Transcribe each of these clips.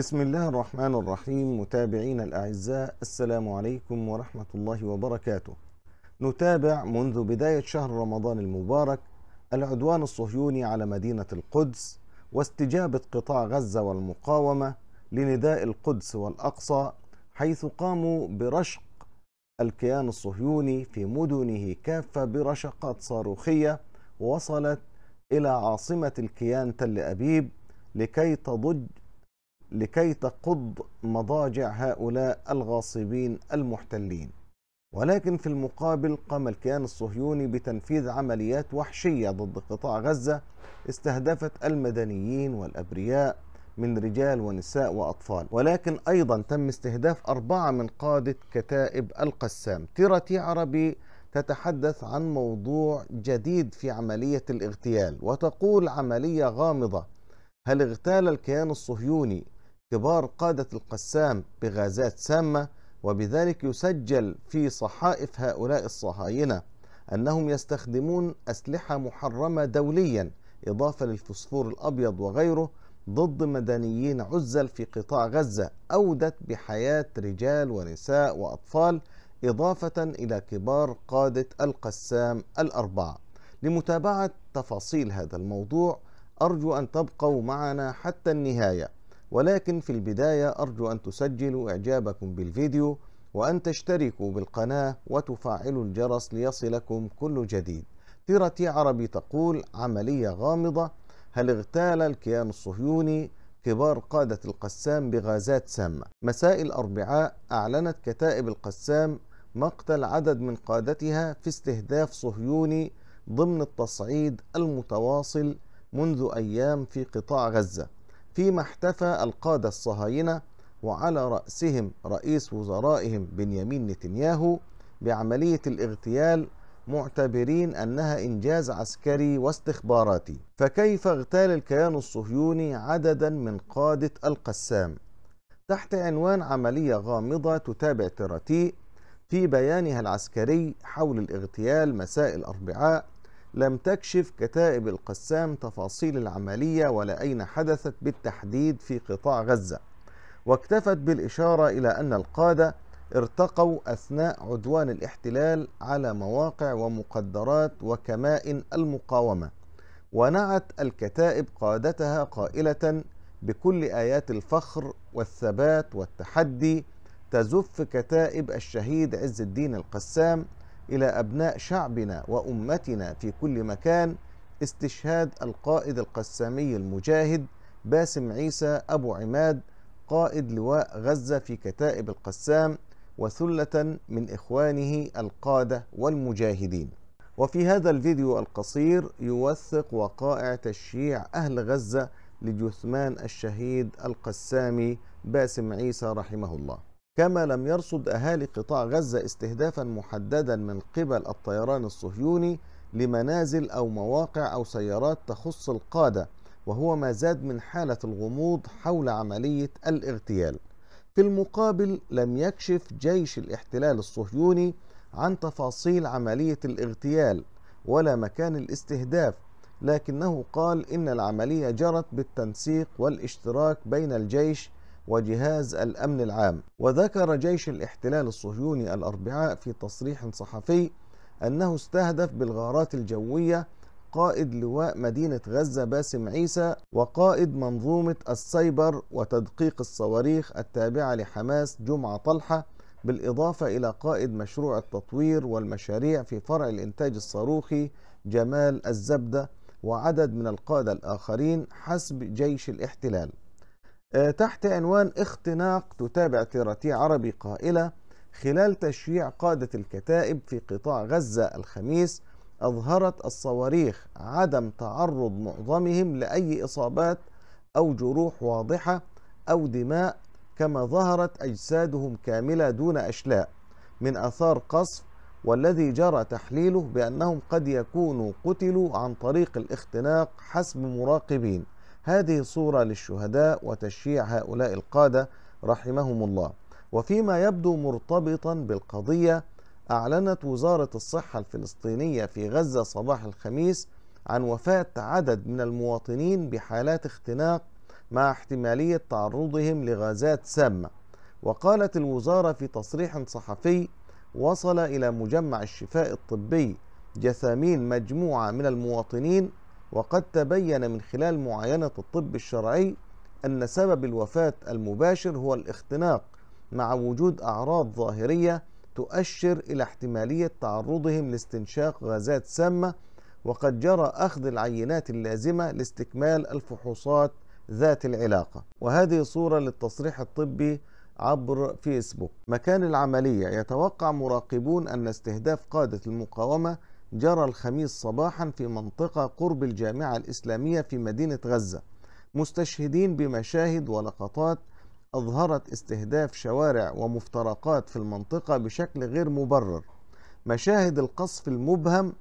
بسم الله الرحمن الرحيم متابعينا الأعزاء السلام عليكم ورحمة الله وبركاته نتابع منذ بداية شهر رمضان المبارك العدوان الصهيوني على مدينة القدس واستجابة قطاع غزة والمقاومة لنداء القدس والأقصى حيث قاموا برشق الكيان الصهيوني في مدنه كافة برشقات صاروخية وصلت إلى عاصمة الكيان تل أبيب لكي تضج لكي تقض مضاجع هؤلاء الغاصبين المحتلين ولكن في المقابل قام الكيان الصهيوني بتنفيذ عمليات وحشية ضد قطاع غزة استهدفت المدنيين والأبرياء من رجال ونساء وأطفال ولكن أيضا تم استهداف أربعة من قادة كتائب القسام تيرتي عربي تتحدث عن موضوع جديد في عملية الاغتيال وتقول عملية غامضة هل اغتال الكيان الصهيوني كبار قادة القسام بغازات سامة وبذلك يسجل في صحائف هؤلاء الصهاينة أنهم يستخدمون أسلحة محرمة دوليا إضافة للفسفور الأبيض وغيره ضد مدنيين عزل في قطاع غزة أودت بحياة رجال ونساء وأطفال إضافة إلى كبار قادة القسام الأربعة لمتابعة تفاصيل هذا الموضوع أرجو أن تبقوا معنا حتى النهاية ولكن في البداية أرجو أن تسجلوا إعجابكم بالفيديو وأن تشتركوا بالقناة وتفعلوا الجرس ليصلكم كل جديد تيرتي عربي تقول عملية غامضة هل اغتال الكيان الصهيوني كبار قادة القسام بغازات سامة مساء الأربعاء أعلنت كتائب القسام مقتل عدد من قادتها في استهداف صهيوني ضمن التصعيد المتواصل منذ أيام في قطاع غزة فيما احتفى القادة الصهاينة وعلى رأسهم رئيس وزرائهم بنيامين نتنياهو بعملية الاغتيال معتبرين أنها إنجاز عسكري واستخباراتي فكيف اغتال الكيان الصهيوني عددا من قادة القسام تحت عنوان عملية غامضة تتابع تراتي في بيانها العسكري حول الاغتيال مساء الأربعاء لم تكشف كتائب القسام تفاصيل العملية ولا أين حدثت بالتحديد في قطاع غزة واكتفت بالإشارة إلى أن القادة ارتقوا أثناء عدوان الاحتلال على مواقع ومقدرات وكمائن المقاومة ونعت الكتائب قادتها قائلة بكل آيات الفخر والثبات والتحدي تزف كتائب الشهيد عز الدين القسام إلى أبناء شعبنا وأمتنا في كل مكان استشهاد القائد القسامي المجاهد باسم عيسى أبو عماد قائد لواء غزة في كتائب القسام وثلة من إخوانه القادة والمجاهدين وفي هذا الفيديو القصير يوثق وقائع تشييع أهل غزة لجثمان الشهيد القسامي باسم عيسى رحمه الله كما لم يرصد أهالي قطاع غزة استهدافا محددا من قبل الطيران الصهيوني لمنازل أو مواقع أو سيارات تخص القادة وهو ما زاد من حالة الغموض حول عملية الاغتيال في المقابل لم يكشف جيش الاحتلال الصهيوني عن تفاصيل عملية الاغتيال ولا مكان الاستهداف لكنه قال إن العملية جرت بالتنسيق والاشتراك بين الجيش وجهاز الأمن العام وذكر جيش الاحتلال الصهيوني الأربعاء في تصريح صحفي أنه استهدف بالغارات الجوية قائد لواء مدينة غزة باسم عيسى وقائد منظومة السيبر وتدقيق الصواريخ التابعة لحماس جمعة طلحة بالإضافة إلى قائد مشروع التطوير والمشاريع في فرع الإنتاج الصاروخي جمال الزبدة وعدد من القادة الآخرين حسب جيش الاحتلال آه، تحت عنوان اختناق تتابع تيراتي عربي قائلة خلال تشييع قادة الكتائب في قطاع غزة الخميس أظهرت الصواريخ عدم تعرض معظمهم لأي إصابات أو جروح واضحة أو دماء كما ظهرت أجسادهم كاملة دون أشلاء من أثار قصف والذي جرى تحليله بأنهم قد يكونوا قتلوا عن طريق الاختناق حسب مراقبين هذه صورة للشهداء وتشييع هؤلاء القادة رحمهم الله وفيما يبدو مرتبطا بالقضية أعلنت وزارة الصحة الفلسطينية في غزة صباح الخميس عن وفاة عدد من المواطنين بحالات اختناق مع احتمالية تعرضهم لغازات سامة وقالت الوزارة في تصريح صحفي وصل إلى مجمع الشفاء الطبي جثامين مجموعة من المواطنين وقد تبين من خلال معاينة الطب الشرعي أن سبب الوفاة المباشر هو الاختناق مع وجود أعراض ظاهرية تؤشر إلى احتمالية تعرضهم لاستنشاق غازات سامة وقد جرى أخذ العينات اللازمة لاستكمال الفحوصات ذات العلاقة وهذه صورة للتصريح الطبي عبر فيسبوك مكان العملية يتوقع مراقبون أن استهداف قادة المقاومة جرى الخميس صباحا في منطقة قرب الجامعة الإسلامية في مدينة غزة مستشهدين بمشاهد ولقطات أظهرت استهداف شوارع ومفترقات في المنطقة بشكل غير مبرر مشاهد القصف المبهم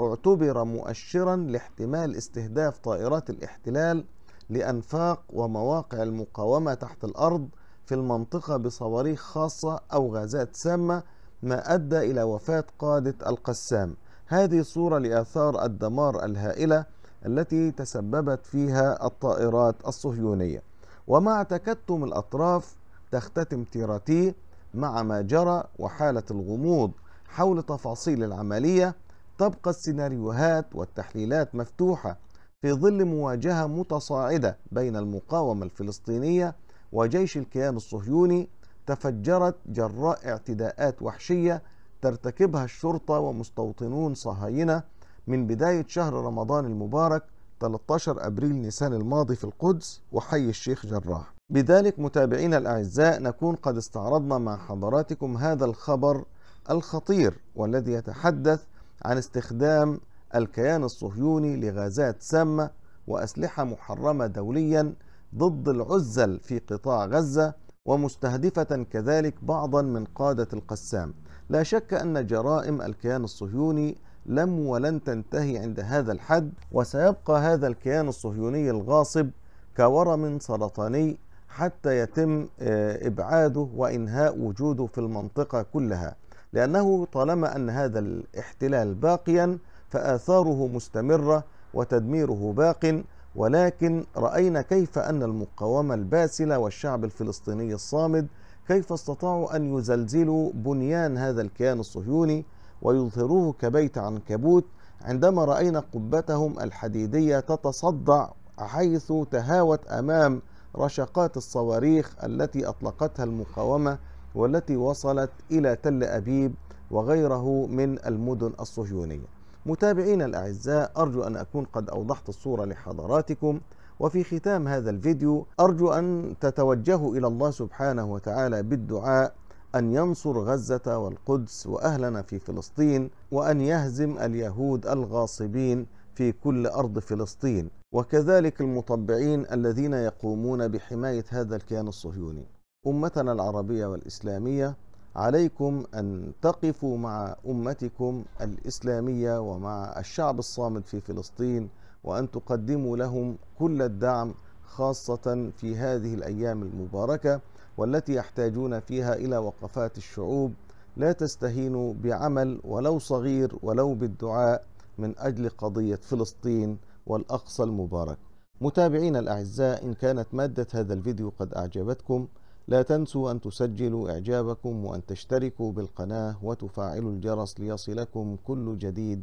اعتبر مؤشرا لاحتمال استهداف طائرات الاحتلال لأنفاق ومواقع المقاومة تحت الأرض في المنطقة بصواريخ خاصة أو غازات سامة ما أدى إلى وفاة قادة القسام هذه صورة لآثار الدمار الهائلة التي تسببت فيها الطائرات الصهيونية ومع تكتم الأطراف تختتم تيراتي مع ما جرى وحالة الغموض حول تفاصيل العملية تبقى السيناريوهات والتحليلات مفتوحة في ظل مواجهة متصاعدة بين المقاومة الفلسطينية وجيش الكيان الصهيوني تفجرت جراء اعتداءات وحشية ترتكبها الشرطة ومستوطنون صهاينة من بداية شهر رمضان المبارك 13 أبريل نيسان الماضي في القدس وحي الشيخ جراح بذلك متابعينا الأعزاء نكون قد استعرضنا مع حضراتكم هذا الخبر الخطير والذي يتحدث عن استخدام الكيان الصهيوني لغازات سامة وأسلحة محرمة دوليا ضد العزل في قطاع غزة ومستهدفة كذلك بعضا من قادة القسام لا شك أن جرائم الكيان الصهيوني لم ولن تنتهي عند هذا الحد وسيبقى هذا الكيان الصهيوني الغاصب كورم سرطاني حتى يتم آه، إبعاده وإنهاء وجوده في المنطقة كلها لأنه طالما أن هذا الاحتلال باقيا فآثاره مستمرة وتدميره باق ولكن رأينا كيف أن المقاومة الباسلة والشعب الفلسطيني الصامد كيف استطاعوا أن يزلزلوا بنيان هذا الكيان الصهيوني ويظهروه كبيت عنكبوت عندما رأينا قبتهم الحديدية تتصدع حيث تهاوت أمام رشقات الصواريخ التي أطلقتها المقاومة والتي وصلت إلى تل أبيب وغيره من المدن الصهيونية متابعين الأعزاء أرجو أن أكون قد أوضحت الصورة لحضراتكم وفي ختام هذا الفيديو أرجو أن تتوجهوا إلى الله سبحانه وتعالى بالدعاء أن ينصر غزة والقدس وأهلنا في فلسطين وأن يهزم اليهود الغاصبين في كل أرض فلسطين وكذلك المطبعين الذين يقومون بحماية هذا الكيان الصهيوني أمتنا العربية والإسلامية عليكم أن تقفوا مع أمتكم الإسلامية ومع الشعب الصامد في فلسطين وأن تقدموا لهم كل الدعم خاصة في هذه الأيام المباركة والتي يحتاجون فيها إلى وقفات الشعوب لا تستهينوا بعمل ولو صغير ولو بالدعاء من أجل قضية فلسطين والأقصى المبارك متابعين الأعزاء إن كانت مادة هذا الفيديو قد أعجبتكم لا تنسوا أن تسجلوا إعجابكم وأن تشتركوا بالقناة وتفعلوا الجرس ليصلكم كل جديد